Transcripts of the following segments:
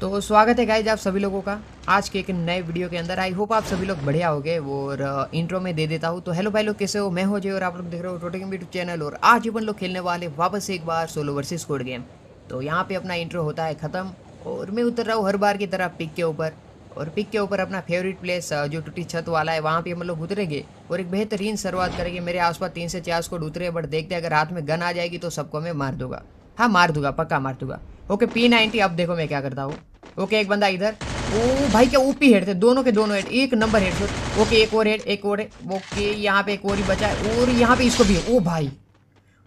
तो स्वागत है गाइज आप सभी लोगों का आज के एक नए वीडियो के अंदर आई होप आप सभी लोग बढ़िया हो गए और इंट्रो uh, में दे देता हूँ तो हेलो भाई लोग कैसे हो मैं हो जय और आप लोग देख रहे हो रोटे यूट्यूब चैनल और आज अपन लोग खेलने वाले वापस एक बार सोलो वर्सेस कोड गेम तो यहाँ पे अपना इंट्रो होता है ख़त्म और मैं उतर रहा हूँ हर बार की तरह पिक के ऊपर और पिक के ऊपर अपना फेवरेट प्लेस uh, जो टूटी छत वाला है वहाँ पे हम लोग उतरेंगे और एक बेहतरीन शुरुआत करेंगे मेरे आसपास तीन से चार स्कोड उतरे बट देखते हैं अगर हाथ में गन आ जाएगी तो सबको मैं मार दूंगा हाँ मार दूंगा पक्का मार दूंगा ओके पी नाइनटी अब देखो मैं क्या करता हूँ ओके एक बंदा इधर ओ भाई क्या ओपी हेड थे दोनों के दोनों हेड एक नंबर हेड ओके एक और हेड एक और हेड ओके यहाँ पे एक और ही बचा है और यहाँ पे इसको भी ओ भाई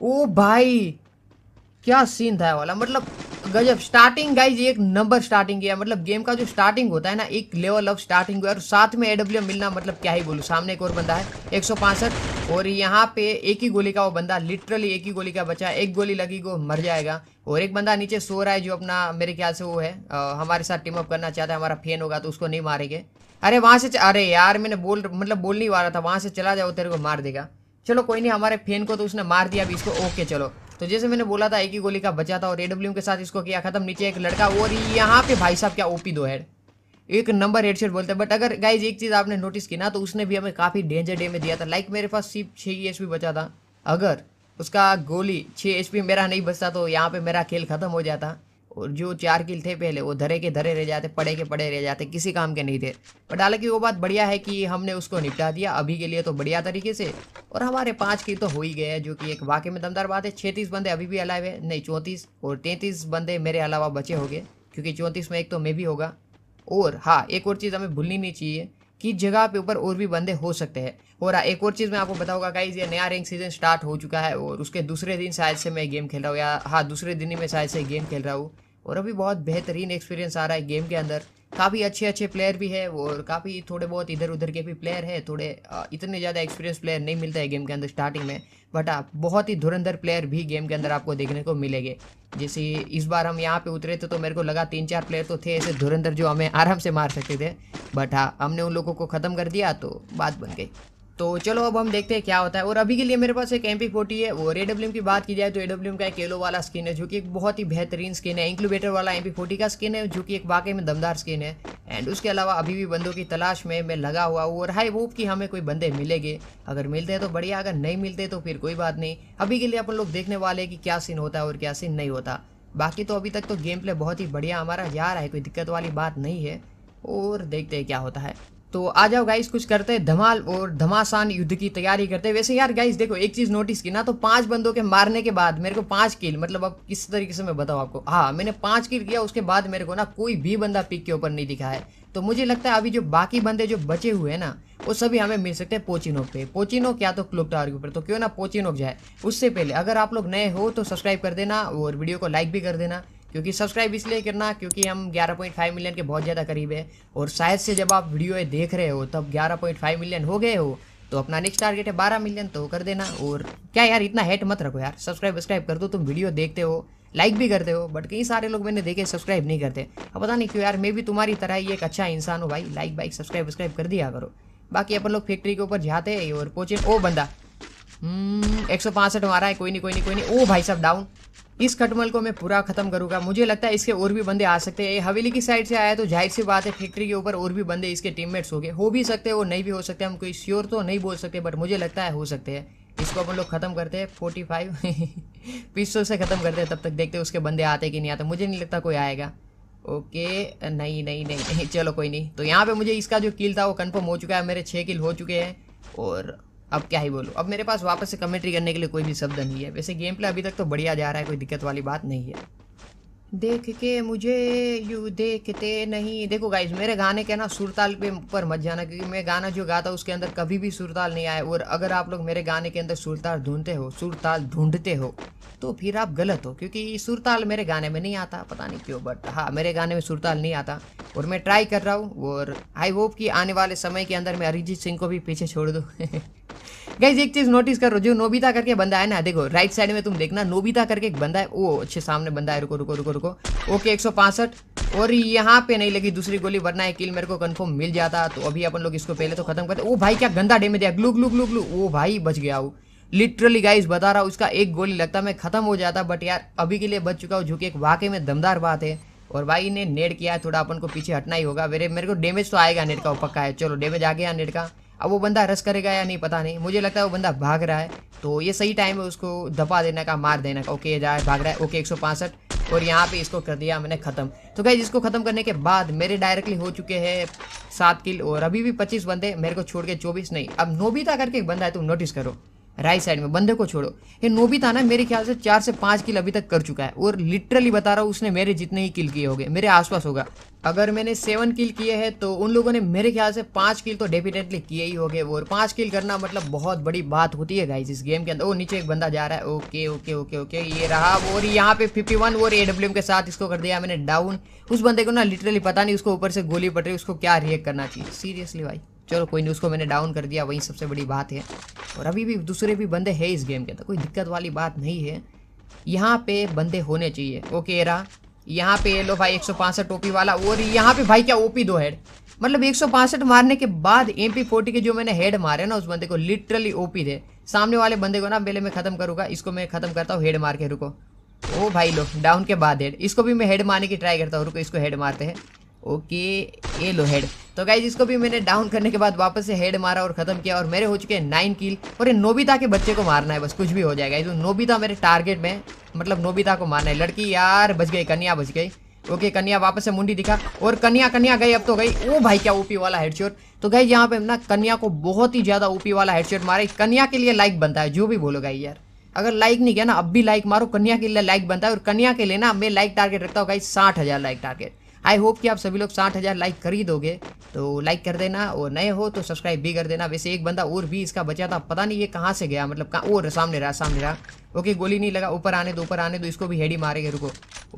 ओ भाई क्या सीन था वाला मतलब गजब स्टार्टिंग गाइज एक नंबर स्टार्टिंग किया मतलब गेम का जो स्टार्टिंग होता है ना एक लेवल ऑफ स्टार्टिंग हुआ और साथ में एडब्ल्यू मिलना मतलब क्या ही बोलूँ सामने एक और बंदा है एक और यहाँ पे एक ही गोली का वो बंदा लिटरली एक ही गोली का बचा एक गोली लगी वो मर जाएगा और एक बंदा नीचे सो रहा है जो अपना मेरे ख्याल से वो है आ, हमारे साथ टीम अप करना चाहता है हमारा फैन होगा तो उसको नहीं मारेंगे अरे वहाँ से अरे यार मैंने बोल मतलब बोल नहीं वाला था वहाँ से चला जाओ तेरे को मार देगा चलो कोई नहीं हमारे फैन को तो उसने मार दिया अभी इसको ओके चलो तो जैसे मैंने बोला था एक ही गोली का बचा था और एडब्ल्यू के साथ इसको किया खत्म नीचे एक लड़का और यहाँ पे भाई साहब क्या ओपी दो है एक नंबर हेडशॉट बोलते हैं बट अगर गाइज एक चीज़ आपने नोटिस की ना तो उसने भी हमें काफ़ी डेंजर डे में दिया था लाइक मेरे पास सिर्फ छः एच पी बचा था अगर उसका गोली छः एच पी मेरा नहीं बचता तो यहाँ पर मेरा खेल ख़त्म हो जाता और जो चार किल थे पहले वो धरे के धरे रह जाते पड़े के पड़े रह जाते किसी काम के नहीं थे बट हालांकि वो बात बढ़िया है कि हमने उसको निपटा दिया अभी के लिए तो बढ़िया तरीके से और हमारे पाँच किल तो हो ही गए हैं जो कि एक वाकई में दमदार बात है छत्तीस बंदे अभी भी अलाव है नहीं चौंतीस और तैंतीस बंदे मेरे अलावा बचे हो गए क्योंकि चौंतीस में एक तो मैं भी होगा और हाँ एक और चीज़ हमें भूलनी नहीं चाहिए कि जगह पे ऊपर और भी बंदे हो सकते हैं और हाँ, एक और चीज़ मैं आपको बताऊंगा गाइज ये नया रैंक सीजन स्टार्ट हो चुका है और उसके दूसरे दिन शायद से मैं गेम खेल रहा हूँ या हाँ दूसरे दिन ही मैं शायद से गेम खेल रहा हूँ और अभी बहुत बेहतरीन एक्सपीरियंस आ रहा है गेम के अंदर काफ़ी अच्छे अच्छे प्लेयर भी है और काफ़ी थोड़े बहुत इधर उधर के भी प्लेयर है थोड़े इतने ज़्यादा एक्सपीरियंस प्लेयर नहीं मिलता है गेम के अंदर स्टार्टिंग में बट आप हाँ, बहुत ही धुरंधर प्लेयर भी गेम के अंदर आपको देखने को मिलेंगे जैसे इस बार हम यहाँ पे उतरे थे तो मेरे को लगा तीन चार प्लेयर तो थे ऐसे धुरंधर जो हमें आराम से मार सकते थे बट हाँ हमने उन लोगों को ख़त्म कर दिया तो बात बन गई तो चलो अब हम देखते हैं क्या होता है और अभी के लिए मेरे पास एक एम पी है और ए डब्ल्यू की बात की जाए तो ए डब्ल्यू का एक येलो वाला स्किन है जो कि एक बहुत ही बेहतरीन स्किन है इंक्लूबेटर वाला एम पी का स्किन है जो कि एक वाकई में दमदार स्किन है एंड उसके अलावा अभी भी बंदों की तलाश में मैं लगा हुआ हूँ और हाई होप कि हमें कोई बंदे मिलेंगे अगर मिलते हैं तो बढ़िया अगर नहीं मिलते तो फिर कोई बात नहीं अभी के लिए अपन लोग देखने वाले हैं कि क्या सीन होता है और क्या सीन नहीं होता बाकी तो अभी तक तो गेम प्ले बहुत ही बढ़िया हमारा जा रहा है कोई दिक्कत वाली बात नहीं है और देखते हैं क्या होता है तो आ जाओ गाइस कुछ करते हैं धमाल और धमासान युद्ध की तैयारी करते हैं वैसे यार गाइस देखो एक चीज़ नोटिस की ना तो पांच बंदों के मारने के बाद मेरे को पांच किल मतलब अब किस तरीके से मैं बताऊँ आपको हाँ मैंने पांच किल किया उसके बाद मेरे को ना कोई भी बंदा पिक के ऊपर नहीं दिखा है तो मुझे लगता है अभी जो बाकी बंदे जो बचे हुए हैं ना वो सभी हमें मिल सकते हैं पोचिनोक पे पोचिनोक क्या तो क्लोक टावर के ऊपर तो क्यों ना पोचिनोक जाए उससे पहले अगर आप लोग नए हो तो सब्सक्राइब कर देना और वीडियो को लाइक भी कर देना क्योंकि सब्सक्राइब इसलिए करना क्योंकि हम 11.5 मिलियन के बहुत ज़्यादा करीब है और शायद से जब आप वीडियो देख रहे हो तब 11.5 मिलियन हो गए हो तो अपना नेक्स्ट टारगेट है 12 मिलियन तो कर देना और क्या यार इतना हेट मत रखो यार सब्सक्राइब वब्सक्राइब कर दो तुम वीडियो देखते हो लाइक भी करते हो बट कई सारे लोग मैंने देखे सब्सक्राइब नहीं करते अब पता नहीं क्यों यार मैं भी तुम्हारी तरह ही एक अच्छा इंसान हूँ भाई लाइक बाइक सब्सक्राइब वब्सक्राइब कर दिया करो बाकी अपन लोग फैक्ट्री के ऊपर जाते हैं और पहुँचे ओ बंदा हम्म, एक सौ पांसठ मारा है कोई नहीं कोई नहीं कोई नहीं ओ भाई साहब डाउन इस खटमल को मैं पूरा खत्म करूंगा मुझे लगता है इसके और भी बंदे आ सकते हैं हवेली की साइड से आया तो जाहिर सी बात है फैक्ट्री के ऊपर और भी बंदे इसके टीममेट्स हो गए हो भी सकते हैं और नहीं भी हो सकते हम कोई श्योर तो नहीं बोल सकते बट मुझे लगता है हो सकते हैं इसको अपन लोग खत्म करते हैं फोर्टी फाइव पिस्टल से ख़त्म करते हैं तब तक देखते हैं उसके बंदे आते कि नहीं आते मुझे नहीं लगता कोई आएगा ओके नहीं नहीं नहीं नहीं चलो कोई नहीं तो यहाँ पे मुझे इसका जो किल था वो कन्फर्म हो चुका है मेरे छः किल हो चुके हैं और अब क्या ही बोलूँ अब मेरे पास वापस से कमेंट्री करने के लिए कोई भी शब्द नहीं है वैसे गेम प्ले अभी तक तो बढ़िया जा रहा है कोई दिक्कत वाली बात नहीं है देख के मुझे यू देखते नहीं देखो गाइज मेरे गाने के ना सुरताल पे पर मत जाना क्योंकि मैं गाना जो गाता उसके अंदर कभी भी सुरताल नहीं आया और अगर आप लोग मेरे गाने के अंदर सुरताल ढूंढते हो सुरताल ढूंढते हो तो फिर आप गलत हो क्योंकि सुरताल मेरे गाने में नहीं आता पता नहीं क्यों बट हाँ मेरे गाने में सुरताल नहीं आता और मैं ट्राई कर रहा हूँ और आई होप कि आने वाले समय के अंदर मैं अरिजीत सिंह को भी पीछे छोड़ दूँ गाइज एक चीज़ नोटिस करो जो नोबिता करके बंदा है ना देखो राइट साइड में तुम देखना नोबिता करके एक बंदा है वो अच्छे सामने बंदा है रुको रुको रुको मेरे को ओके एक और यहाँ पे नहीं लगी दूसरी गोली वरना एक किल मेरे को कंफर्म मिल जाता तो अभी अपन लोग इसको पहले तो खत्म करते ओ भाई क्या गंदा डैमेज दिया ग्लू ग्लू ग्लू ग्लू वो भाई बच गया हूँ लिटरली गाइस बता रहा हूँ उसका एक गोली लगता मैं खत्म हो जाता बट यार अभी के लिए बच चुका हूँ जो कि एक वाकई में दमदार बात है और भाई ने नेट किया थोड़ा अपन को पीछे हटना ही होगा मेरे मेरे को डेमेज तो आएगा नेट का पक्का है चलो डेमेज आ गया नेट का अब वो बंदा रस करेगा या नहीं पता नहीं मुझे लगता है वो बंदा भाग रहा है तो ये सही टाइम है उसको दबा देने का मार देने का ओके जाए भाग रहा है ओके एक और यहाँ पे इसको कर दिया मैंने ख़त्म तो गई इसको ख़त्म करने के बाद मेरे डायरेक्टली हो चुके हैं सात किल और अभी भी पच्चीस बंदे मेरे को छोड़ के चौबीस नहीं अब नोबीता करके एक बंदा है तुम नोटिस करो राइट साइड में बंदे को छोड़ो ये नोबिता ना मेरे ख्याल से चार से पाँच किल अभी तक कर चुका है और लिटरली बता रहा हूँ उसने मेरे जितने ही किल किए होंगे मेरे आसपास होगा अगर मैंने सेवन किल किए हैं तो उन लोगों ने मेरे ख्याल से पाँच किल तो डेफिनेटली किए ही होंगे और पाँच किल करना मतलब बहुत बड़ी बात होती है गाइज इस गेम के अंदर वो नीचे एक बंदा जा रहा है ओके ओके ओके ओके ये रहा और यहाँ पे वन और ए के साथ इसको कर दिया मैंने डाउन उस बंदे को ना लिटरली पता नहीं उसको ऊपर से गोली पड़ रही उसको क्या रिएक्ट करना चाहिए सीरियसली भाई चलो कोई नहीं उसको मैंने डाउन कर दिया वही सबसे बड़ी बात है और अभी भी दूसरे भी बंदे हैं इस गेम के अंदर कोई दिक्कत वाली बात नहीं है यहाँ पे बंदे होने चाहिए ओके एरा यहाँ पे लो भाई एक सौ टोपी वाला और यहाँ पे भाई क्या ओपी दो हेड मतलब एक मारने के बाद एम पी के जो मैंने हेड मारे ना उस बंदे को लिटरली ओपी थे सामने वाले बंदे को ना पहले मैं ख़त्म करूँगा इसको मैं ख़त्म करता हूँ हेड मार के रुको ओ भाई लो डाउन के बाद हेड इसको भी मैं हेड मारने की ट्राई करता हूँ रुको इसको हेड मारते हैं ओके ये लो हेड तो गाइज इसको भी मैंने डाउन करने के बाद वापस से हेड मारा और ख़त्म किया और मेरे हो चुके हैं नाइन किल और ये नोबिता के बच्चे को मारना है बस कुछ भी हो जाएगा तो नोबिता मेरे टारगेट में मतलब नोबिता को मारना है लड़की यार बच गई कन्या बच गई ओके कन्या वापस से मुंडी दिखा और कन्या कन्या गई अब तो गई ओ भाई क्या ओपी वाला हेडशॉट तो गई यहाँ पे हम ना कन्या को बहुत ही ज़्यादा ओपी वाला हेडशॉट मारे कन्या के लिए लाइक बनता है जो भी बोलो गाई यार अगर लाइक नहीं किया ना अब भी लाइक मारो कन्या के लिए लाइक बनता है और कन्या के लिए ना मैं लाइक टारगेट रखता हूँ गाई साठ हज़ार लाइक टारगेट आई होप कि आप सभी लोग साठ हज़ार लाइक कर ही दोगे तो लाइक कर देना और नए हो तो सब्सक्राइब भी कर देना वैसे एक बंदा और भी इसका बचा था पता नहीं ये कहाँ से गया मतलब कहाँ और सामने रहा सामने रहा ओके गोली नहीं लगा ऊपर आने दो ऊपर आने दो इसको भी हेडी मारेगा रुको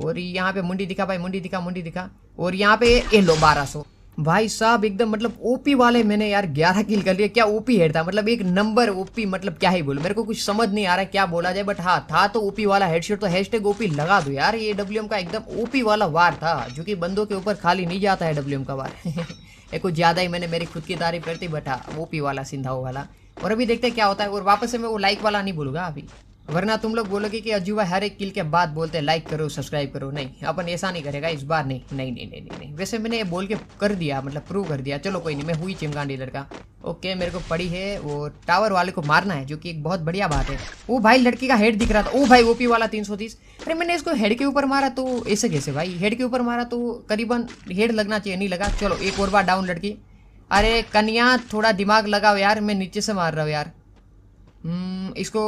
और यहाँ पे मुंडी दिखा भाई मुंडी दिखा मुंडी दिखा और यहाँ पे ये लो बारह सौ भाई साहब एकदम मतलब ओपी वाले मैंने यार ग्यारह किल कर लिए क्या ओपी हेड था मतलब एक नंबर ओपी मतलब क्या ही बोलूँ मेरे को कुछ समझ नहीं आ रहा क्या बोला जाए बट हाँ था तो ओपी वाला हेडशॉट तो टेग ओपी लगा दो यार ये डब्ल्यूएम का एकदम ओपी वाला वार था जो कि बंदों के ऊपर खाली नहीं जाता है डब्ल्यूएम का वार एक कुछ ज़्यादा ही मैंने मेरी खुद की तारीफ करती बट हाँ ओपी वाला सिंधाओ वाला और अभी देखते हैं क्या होता है और वापस से मैं वो लाइक वाला नहीं बोलूँगा अभी वरना तुम लोग बोलोगे कि अजूबा हर एक किल के बाद बोलते हैं लाइक करो सब्सक्राइब करो नहीं अपन ऐसा नहीं करेगा इस बार नहीं नहीं नहीं नहीं नहीं, नहीं। वैसे मैंने ये बोल के कर दिया मतलब प्रूव कर दिया चलो कोई नहीं मैं हुई चिमकान डीलर का ओके मेरे को पड़ी है वो टावर वाले को मारना है जो कि एक बहुत बढ़िया बात है वो भाई लड़की का हेड दिख रहा था ओ भाई ओपी वाला तीन सौ तीस अरे मैंने इसको हेड के ऊपर मारा तो ऐसे कैसे भाई हेड के ऊपर मारा तो करीबन हेड लगना चाहिए नहीं लगा चलो एक और बार डाउन लड़की अरे कन्या थोड़ा दिमाग लगाओ यार मैं नीचे से मार रहा हूँ यार हम्म, इसको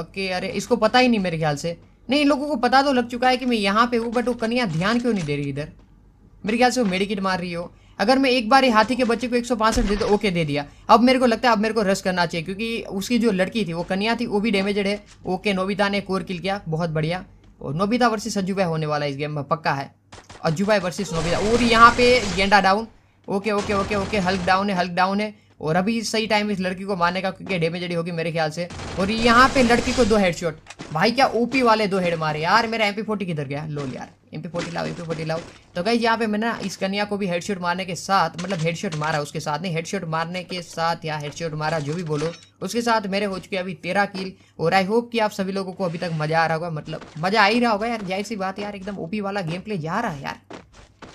ओके अरे इसको पता ही नहीं मेरे ख्याल से नहीं लोगों को पता तो लग चुका है कि मैं यहाँ पे हूँ बट वो कन्या ध्यान क्यों नहीं दे रही इधर मेरे ख्याल से वो मेडिकेट मार रही हो अगर मैं एक बार हाथी के बच्चे को एक दे तो ओके दे दिया अब मेरे को लगता है अब मेरे को रश करना चाहिए क्योंकि उसकी जो लड़की थी वो कन्या थी वो भी डैमेजेड है ओके नोबिता ने कोर किल किया बहुत बढ़िया और नोबिता वर्सेस अजूबा होने वाला इस गेम में पक्का है अजूबा वर्सेस नोबिता और यहाँ पे गेंडा down okay okay okay okay Hulk down है हल्क डाउन है और अभी सही टाइम इस लड़की को मारने का क्योंकि डेमेज होगी मेरे ख्याल से और यहाँ पे लड़की को दो हेडशॉट भाई क्या ओपी वाले दो हेड मारे यार मेरा एम फोर्टी किधर गया लो यार एम लाओ एम लाओ तो गई यहाँ पे मैंने इस कन्या को भी हेडशॉट मारने के साथ मतलब हेडशॉट मारा उसके साथ नहीं हेडशॉट मारने के साथ या हेडशॉट मारा जो भी बोलो उसके साथ मेरे हो चुके अभी तेरह किल और आई होप कि आप सभी लोगों को अभी तक मज़ा आ रहा होगा मतलब मज़ा आ ही रहा होगा यार जाहिर सी बात यार एकदम ओपी वाला गेम प्ले जा रहा है यार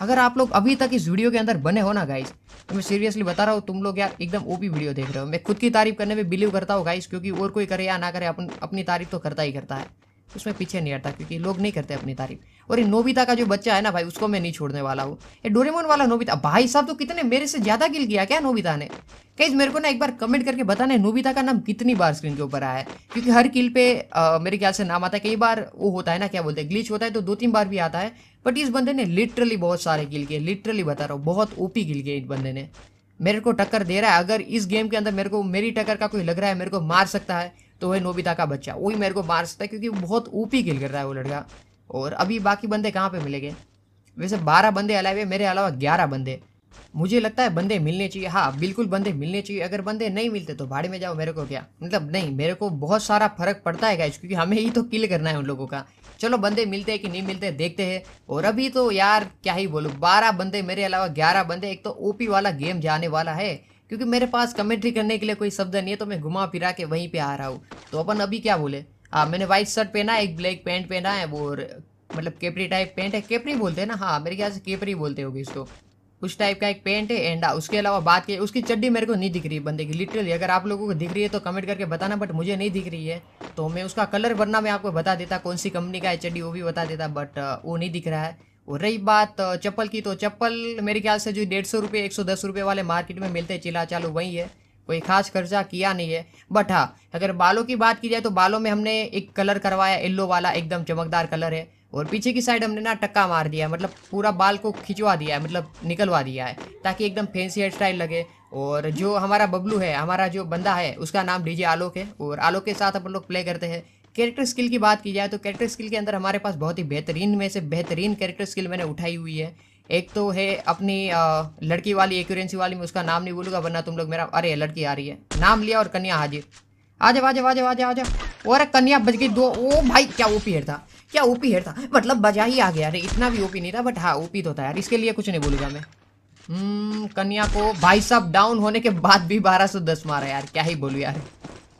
अगर आप लोग अभी तक इस वीडियो के अंदर बने हो ना गाइज़ तो मैं सीरियसली बता रहा हूँ तुम लोग यार एकदम ओपी वीडियो देख रहे हो मैं खुद की तारीफ करने में बिलीव करता हूँ गाइस क्योंकि और कोई करे या ना करे अपन अपनी तारीफ तो करता ही करता है उसमें पीछे नहीं हटता क्योंकि लोग नहीं करते अपनी तारीफ और ये नोबिता का जो बच्चा है ना भाई उसको मैं नहीं छोड़ने वाला हूँ ये डोरेमोन वाला नोबिता भाई साहब तो कितने मेरे से ज़्यादा किल किया क्या नोबिता ने कहीं मेरे को ना एक बार कमेंट करके बताने नोबिता का नाम कितनी बार स्क्रीन के ऊपर आया है क्योंकि हर किल पे आ, मेरे ख्याल से नाम आता है कई बार वो होता है ना क्या बोलते हैं ग्लिच होता है तो दो तीन बार भी आता है बट इस बंदे ने लिटरली बहुत सारे किल किए लिटरली बता रहा हूँ बहुत ओपी किल किए इस बंदे ने मेरे को टक्कर दे रहा है अगर इस गेम के अंदर मेरे को मेरी टक्कर का कोई लग रहा है मेरे को मार सकता है तो वही नोबिता का बच्चा वही मेरे को मार सकता है क्योंकि बहुत ओपी किल कर रहा है वो लड़का और अभी बाकी बंदे कहाँ पे मिलेंगे वैसे बारह बंदे अलाए हुए मेरे अलावा ग्यारह बंदे मुझे लगता है बंदे मिलने चाहिए हाँ बिल्कुल बंदे मिलने चाहिए अगर बंदे नहीं मिलते तो भाड़े में जाओ मेरे को क्या मतलब नहीं मेरे को बहुत सारा फर्क पड़ता है क्योंकि हमें ही तो किल करना है उन लोगों का चलो बंदे मिलते हैं कि नहीं मिलते देखते हैं और अभी तो यार क्या ही बोलूँ बारह बंदे मेरे अलावा ग्यारह बंदे एक तो ओपी वाला गेम जाने वाला है क्योंकि मेरे पास कमेंट्री करने के लिए कोई शब्द नहीं है तो मैं घुमा फिरा के वहीं पर आ रहा हूँ तो अपन अभी क्या बोले हाँ मैंने वाइट शर्ट पहना है एक ब्लैक पैंट पहना है वो मतलब केपरी टाइप पेंट है केपरी बोलते हैं ना हाँ मेरे ख्याल से केपरी बोलते होगी इसको उस टाइप का एक पेंट है एंड हाँ, उसके अलावा बात की उसकी चड्डी मेरे को नहीं दिख रही है बंदे की लिटरली अगर आप लोगों को दिख रही है तो कमेंट करके बताना बट मुझे नहीं दिख रही है तो मैं उसका कलर वरना मैं आपको बता देता कौन सी कंपनी का है चड्डी वो भी बता देता बट हाँ, वो नहीं दिख रहा है और रही बात हाँ, चप्पल की तो चप्पल मेरे ख्याल से जो डेढ़ सौ रुपये एक सौ दस रुपये वाले मार्केट में मिलते चिला चालू वही है कोई खास खर्चा किया नहीं है बट हाँ अगर बालों की बात की जाए तो बालों में हमने एक कलर करवाया येल्लो वाला एकदम चमकदार कलर है और पीछे की साइड हमने ना टक्का मार दिया है मतलब पूरा बाल को खिंचवा दिया है मतलब निकलवा दिया है ताकि एकदम फैंसी हेयर स्टाइल लगे और जो हमारा बबलू है हमारा जो बंदा है उसका नाम डीजे आलोक है और आलोक के साथ अपन लोग प्ले करते हैं कैरेक्टर स्किल की बात की जाए तो कैरेक्टर स्किल के अंदर हमारे पास बहुत ही बेहतरीन में से बेहतरीन कैरेक्टर स्किल मैंने उठाई हुई है एक तो है अपनी लड़की वाली एक्यूरेंसी वाली में उसका नाम नहीं बोलूंगा वरना तुम लोग मेरा अरे लड़की आ रही है नाम लिया और कन्या हाजिर आ जाओ आ जाओ आ जाओ आ जाओ आ जाओ अरे कन्या बज गई दो ओ भाई क्या ओपी हेड था क्या ओपी हेड था मतलब बजा ही आ गया अरे इतना भी ओपी नहीं था बट हाँ ओपी तो था यार इसके लिए कुछ नहीं बोलूंगा मैं हम्म, कन्या को भाई साहब डाउन होने के बाद भी बारह सौ दस मारा यार क्या ही बोलू यार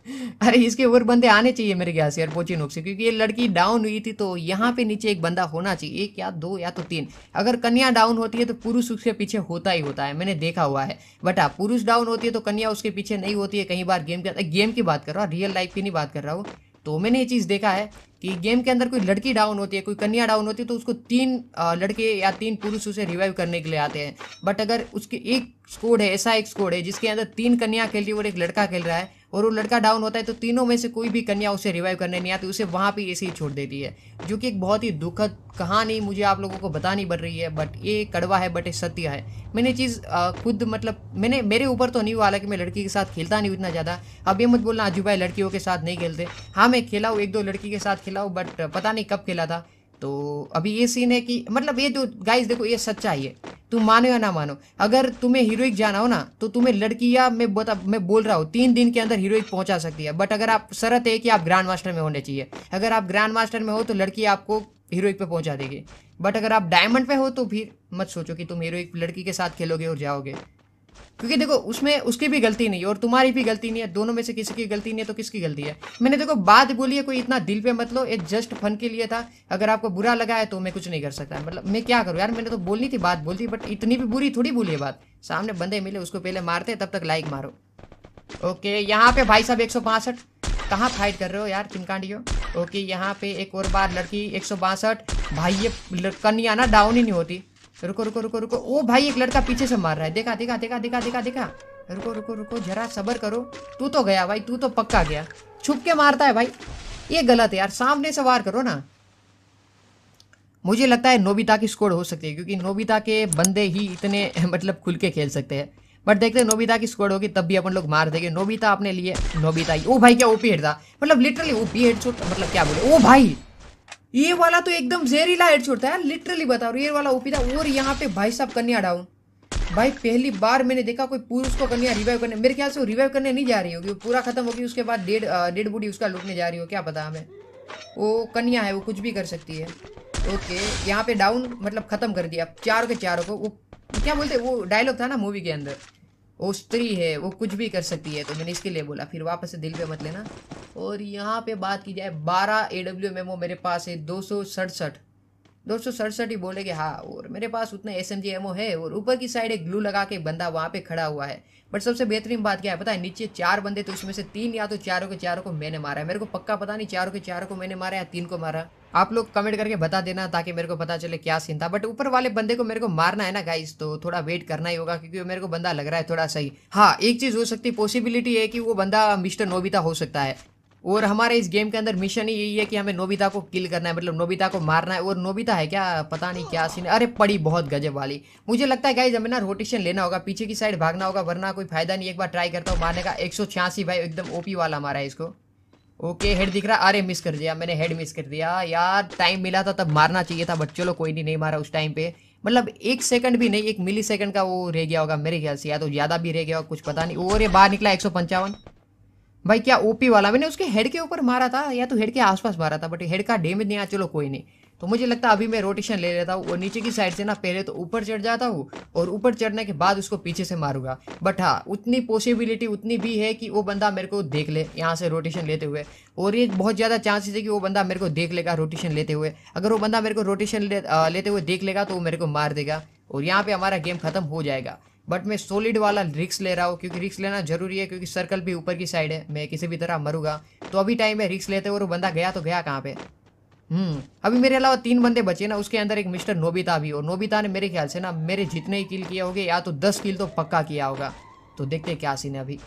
अरे इसके और बंदे आने चाहिए मेरे ख्याल से यार पोचिनोक से क्योंकि ये लड़की डाउन हुई थी तो यहाँ पे नीचे एक बंदा होना चाहिए एक या दो या तो तीन अगर कन्या डाउन होती है तो पुरुष उसके पीछे होता ही होता है मैंने देखा हुआ है बट आप हाँ, पुरुष डाउन होती है तो कन्या उसके पीछे नहीं होती है कई बार गेम के गेम की बात कर रहा हूँ रियल लाइफ की नहीं बात कर रहा हूँ तो मैंने ये चीज़ देखा है कि गेम के अंदर कोई लड़की डाउन होती है कोई कन्या डाउन होती है तो उसको तीन लड़के या तीन पुरुष उसे रिवाइव करने के लिए आते हैं बट अगर उसके एक स्कोड है ऐसा एक स्कोड है जिसके अंदर तीन कन्या खेल रही है और एक लड़का खेल रहा है और वो लड़का डाउन होता है तो तीनों में से कोई भी कन्या उसे रिवाइव करने नहीं आती उसे वहाँ पर ऐसे ही छोड़ देती है जो कि एक बहुत ही दुखद कहानी मुझे आप लोगों को बतानी पड़ रही है बट ये कड़वा है बट ये सत्य है मैंने चीज़ खुद मतलब मैंने मेरे ऊपर तो नहीं हुआ हालांकि मैं लड़की के साथ खेलता नहीं उतना ज़्यादा अब ये मत बोलना आजू भाई लड़कियों के साथ नहीं खेलते हाँ मैं खेला हूँ एक दो लड़की के साथ खेला हूँ बट पता नहीं कब खेला था तो अभी ये सीन है कि मतलब ये जो गाइस देखो ये सच्चाई है तुम मानो या ना मानो अगर तुम्हें हीरोइक जाना हो ना तो तुम्हें लड़कियां मैं बता मैं बोल रहा हूँ तीन दिन के अंदर हीरोइक पहुंचा सकती है बट अगर आप शरत है कि आप ग्रैंड मास्टर में होने चाहिए अगर आप ग्रैंड मास्टर में हो तो लड़की आपको हीरोइक पे पहुंचा देगी बट अगर आप डायमंड पे हो तो फिर मत सोचो कि तुम हीरोइक लड़की के साथ खेलोगे और जाओगे क्योंकि देखो उसमें उसकी भी गलती नहीं है और तुम्हारी भी गलती नहीं है दोनों में से किसी की गलती नहीं है तो किसकी गलती है मैंने देखो बात बोली है कोई इतना दिल पे मतलब एक जस्ट फन के लिए था अगर आपको बुरा लगा है तो मैं कुछ नहीं कर सकता मतलब मैं क्या करूँ यार मैंने तो बोलनी थी बात बोलती बट इतनी भी बुरी थोड़ी बोली है बात सामने बंदे मिले उसको पहले मारते तब तक लाइक मारो ओके यहाँ पे भाई साहब एक सौ बासठ कहाँ फाइट कर रहे हो यार चिमकांडियो ओके यहाँ पे एक और बार लड़की एक सौ बासठ भाई ये कन्या ना डाउन ही नहीं होती तो रुको रुको रुको रुको ओ भाई एक लड़का पीछे से मार रहा है देखा देखा देखा देखा देखा देखा रुको रुको रुको जरा सबर करो तू तो गया भाई तू तो पक्का गया छुप के मारता है भाई ये गलत है यार सामने से वार करो ना मुझे लगता है नोबिता की स्कोर हो सकती है क्योंकि नोबिता के बंदे ही इतने मतलब खुल के खेल सकते हैं बट देखते हैं नोबिता की स्कोर होगी तब भी अपन लोग मार देंगे नोबिता अपने लिए नोबिता ही ओ भाई क्या ओपी हेड था मतलब लिटरली ओपी हेड मतलब क्या बोले ओ भाई ये वाला तो एकदम जहरीला हेड छोड़ता है लिटरली बता रहा ये वाला ओपी था और यहाँ पे भाई साहब कन्या डाउन भाई पहली बार मैंने देखा कोई पुरुष को कन्या रिवाइव करने मेरे ख्याल से वो रिवाइव करने नहीं जा रही होगी वो पूरा खत्म होगी उसके बाद डेड डेड बूढ़ी उसका लुटने जा रही हो क्या पता हमें वो कन्या है वो कुछ भी कर सकती है ओके यहाँ पे डाउन मतलब खत्म कर दिया चारों के चारों को वो क्या बोलते वो डायलॉग था ना मूवी के अंदर वो स्त्री है वो कुछ भी कर सकती है तो मैंने इसके लिए बोला फिर वापस से दिल पे मत लेना और यहाँ पे बात की जाए 12 ए डब्ल्यू एम मेरे पास है दो सौ सड़सठ दो सौ सड़सठ ही बोले कि हाँ और मेरे पास उतना S M G M O है और ऊपर की साइड एक ग्लू लगा के बंदा वहाँ पे खड़ा हुआ है बट सबसे बेहतरीन बात क्या है पता है नीचे चार बंदे तो उसमें से तीन या तो चारों के चारों को मैंने मारा है मेरे को पक्का पता नहीं चारों के चारों को मैंने मारा या तीन को मारा आप लोग कमेंट करके बता देना ताकि मेरे को पता चले क्या सीन था बट ऊपर वाले बंदे को मेरे को मारना है ना गाइस तो थोड़ा वेट करना ही होगा क्योंकि मेरे को बंदा लग रहा है थोड़ा सही हाँ एक चीज़ हो सकती पॉसिबिलिटी है कि वो बंदा मिस्टर नोबिता हो सकता है और हमारे इस गेम के अंदर मिशन ही यही है कि हमें नोबिता को किल करना है मतलब नोबिता को मारना है और नोबिता है क्या पता नहीं क्या सीन अरे पड़ी बहुत गजब वाली मुझे लगता है गाइज हमें ना रोटेशन लेना होगा पीछे की साइड भागना होगा वरना कोई फायदा नहीं एक बार ट्राई करता हूँ मारने का एक भाई एकदम ओपी वाला हमारा है इसको ओके हेड दिख रहा अरे मिस कर दिया मैंने हेड मिस कर दिया यार टाइम मिला था तब मारना चाहिए था बट चलो कोई नहीं नहीं मारा उस टाइम पे मतलब एक सेकंड भी नहीं एक मिली सेकंड का वो रह गया होगा मेरे ख्याल से या तो ज़्यादा भी रह गया होगा कुछ पता नहीं और ये बाहर निकला एक भाई क्या ओपी वाला मैंने उसके हेड के ऊपर मारा था या तो हेड के आसपास मारा था बट हेड का डेमेज नहीं आया चलो कोई नहीं तो मुझे लगता है अभी मैं रोटेशन ले लेता हूँ और नीचे की साइड से ना पहले तो ऊपर चढ़ जाता हूँ और ऊपर चढ़ने के बाद उसको पीछे से मारूंगा बट हाँ उतनी पॉसिबिलिटी उतनी भी है कि वो बंदा मेरे को देख ले यहाँ से रोटेशन लेते हुए और ये बहुत ज़्यादा चांसेस है कि वो बंदा मेरे को देख लेगा रोटेशन लेते हुए अगर वो बंदा मेरे को रोटेशन ले, लेते हुए देख लेगा तो वो मेरे को मार देगा और यहाँ पर हमारा गेम ख़त्म हो जाएगा बट मैं सॉलिड वाला रिक्स ले रहा हूँ क्योंकि रिक्स लेना जरूरी है क्योंकि सर्कल भी ऊपर की साइड है मैं किसी भी तरह मरूंगा तो अभी टाइम में रिक्स लेते हुए वो बंदा गया तो गया कहाँ पे हम्म अभी मेरे अलावा तीन बंदे बचे ना उसके अंदर एक मिस्टर नोबिता भी हो नोबिता ने मेरे ख्याल से ना मेरे जितने ही किल किए होंगे या तो दस किल तो पक्का किया होगा तो देखते क्या सीन है अभी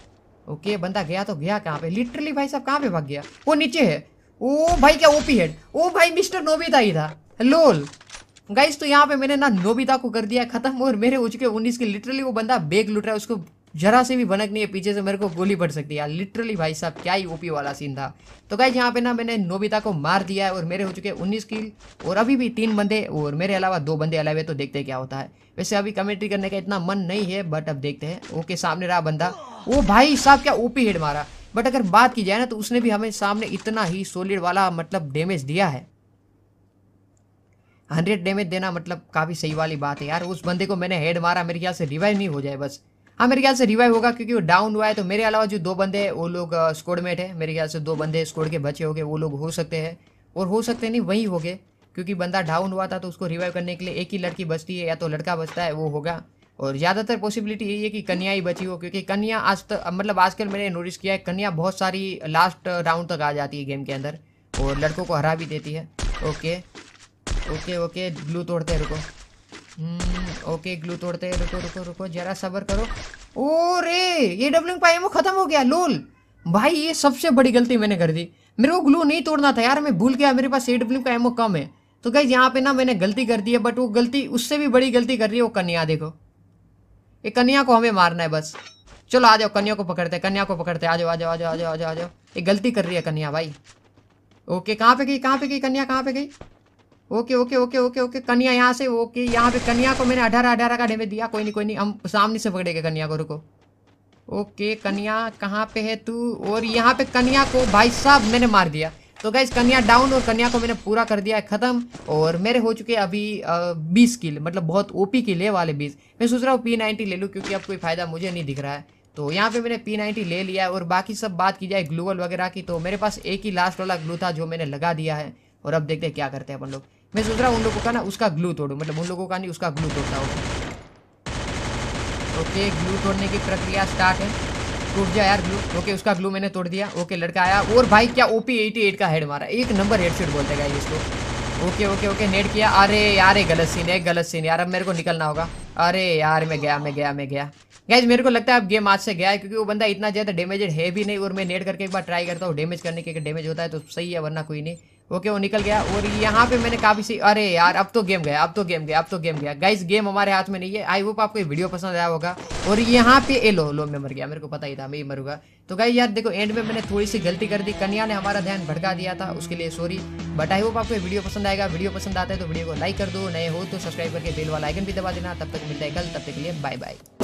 ओके बंदा गया तो गया कहाँ पे लिटरली भाई साहब कहाँ पे भाग गया वो नीचे है ओ भाई क्या ओपी हेड ओ भाई मिस्टर नोबिता ही था लोल गाइस तो यहाँ पे मैंने ना नोबिता को कर दिया खत्म और मेरे उचके उन्नीस के लिटरली वो बंदा बेग लुट रहा है उसको जरा से भी भनक नहीं है पीछे से मेरे को गोली पड़ सकती है यार लिटरली भाई साहब क्या ही ओपी वाला सीन था तो गाइज यहाँ पे ना मैंने नोबिता को मार दिया है और मेरे हो चुके हैं उन्नीस किल और अभी भी तीन बंदे और मेरे अलावा दो बंदे अलावे तो देखते हैं क्या होता है वैसे अभी कमेंट्री करने का इतना मन नहीं है बट अब देखते हैं ओके सामने रहा बंदा वो भाई साहब क्या ओपी हेड मारा बट अगर बात की जाए ना तो उसने भी हमें सामने इतना ही सोलिड वाला मतलब डैमेज दिया है हंड्रेड डैमेज देना मतलब काफ़ी सही वाली बात है यार उस बंदे को मैंने हेड मारा मेरे ख्याल से रिवाइव नहीं हो जाए बस हाँ मेरे ख्याल से रिवाइव होगा क्योंकि वो डाउन हुआ है तो मेरे अलावा जो दो बंदे वो लोग स्कोड मेट है मेरे ख्याल से दो बंदे स्कोड के बचे होंगे वो लोग हो सकते हैं और हो सकते नहीं वही होंगे क्योंकि बंदा डाउन हुआ था तो उसको रिवाइव करने के लिए एक ही लड़की बचती है या तो लड़का बचता है वो होगा और ज़्यादातर पॉसिबिलिटी यही है कि कन्या ही बची हो क्योंकि कन्या आज तक मतलब आजकल मैंने नोटिस किया है कन्या बहुत सारी लास्ट राउंड तक आ जाती है गेम के अंदर और लड़कों को हरा भी देती है ओके ओके ओके ग्लू तोड़ते हैं रुको हम्म, ओके ग्लू तोड़ते हैं रुको रुको रुको जरा सबर करो ओ रे ये डबलिंग पाई वो खत्म हो गया लोल भाई ये सबसे बड़ी गलती मैंने कर दी मेरे को ग्लू नहीं तोड़ना था यार मैं भूल गया मेरे पास ए डब्ल्यू का एमओ कम है तो गाइज यहाँ पे ना मैंने गलती कर दी है बट वो गलती उससे भी बड़ी गलती कर रही है वो कन्या देखो ये कन्या को हमें मारना है बस चलो आ जाओ कन्या को पकड़ते कन्या को पकड़ते आ जाओ आ जाओ आ जाओ आ जाओ आ जाओ ये गलती कर रही है कन्या भाई ओके कहाँ पे गई कहाँ पे गई कन्या कहाँ पे गई okay okay okay okay okay Kanya यहाँ से ओके यहाँ पे कन्या को मैंने अठारह अठारह का डेमेज दिया कोई नहीं कोई नहीं हम सामने से पकड़ेंगे कन्या को रुको ओके कन्या कहाँ पे है तू और यहाँ पे कन्या को भाई साहब मैंने मार दिया तो गाइज कन्या डाउन और कन्या को मैंने पूरा कर दिया है ख़त्म और मेरे हो चुके अभी बीस किल मतलब बहुत ओपी किले वाले बीस मैं सोच रहा हूँ पी नाइन्टी ले लूँ क्योंकि अब कोई फ़ायदा मुझे नहीं दिख रहा है तो यहाँ पे मैंने पी नाइन्टी ले लिया है और बाकी सब बात की जाए ग्लूवल वगैरह की तो मेरे पास एक ही लास्ट वाला ग्लू था जो मैंने लगा दिया है और अब देखते हैं क्या करते हैं अपन लोग मैं सोच रहा हूँ उन लोगों का ना उसका ग्लू तोड़ू मतलब उन लोगों का नहीं उसका ग्लू तोड़ता हूँ ओके ग्लू तोड़ने की प्रक्रिया स्टार्ट है टूट गया यार ग्लू ओके उसका ग्लू मैंने तोड़ दिया ओके लड़का आया और भाई क्या ओपी एट का हेड मारा एक नंबर हेडशॉट बोलते गए इसको ओके ओके ओके नेट किया अरे यार गलत सीन है गलत सीन यार अब मेरे को निकलना होगा अरे यार मैं गया मैं गया मैं गया गैज मेरे को लगता है अब गेम आज से गया है क्योंकि वो बंदा इतना ज़्यादा डेमेज है भी नहीं और मैं नेट करके एक बार ट्राई करता हूँ डैमेज करने के डैमेज होता है तो सही है वरना कोई नहीं ओके वो निकल गया और यहाँ पे मैंने काफ़ी सी अरे यार अब तो गेम गया अब तो गेम गया अब तो गेम गया गाइस गेम हमारे हाथ में नहीं है आई होप आपको ये वीडियो पसंद आया होगा और यहाँ पे ए लो लो मैं मर गया मेरे को पता ही था मैं ही मरूंगा तो गाइस यार देखो एंड में मैंने थोड़ी सी गलती कर दी कन्या ने हमारा ध्यान भटका दिया था उसके लिए सॉरी बट आई होप आपको वीडियो पसंद आएगा वीडियो पसंद आता है तो वीडियो को लाइक कर दो नए हो तो सब्सक्राइब करके बेल वाला आइकन भी दबा देना तब तक मिलता है कल तब तक के लिए बाय बाय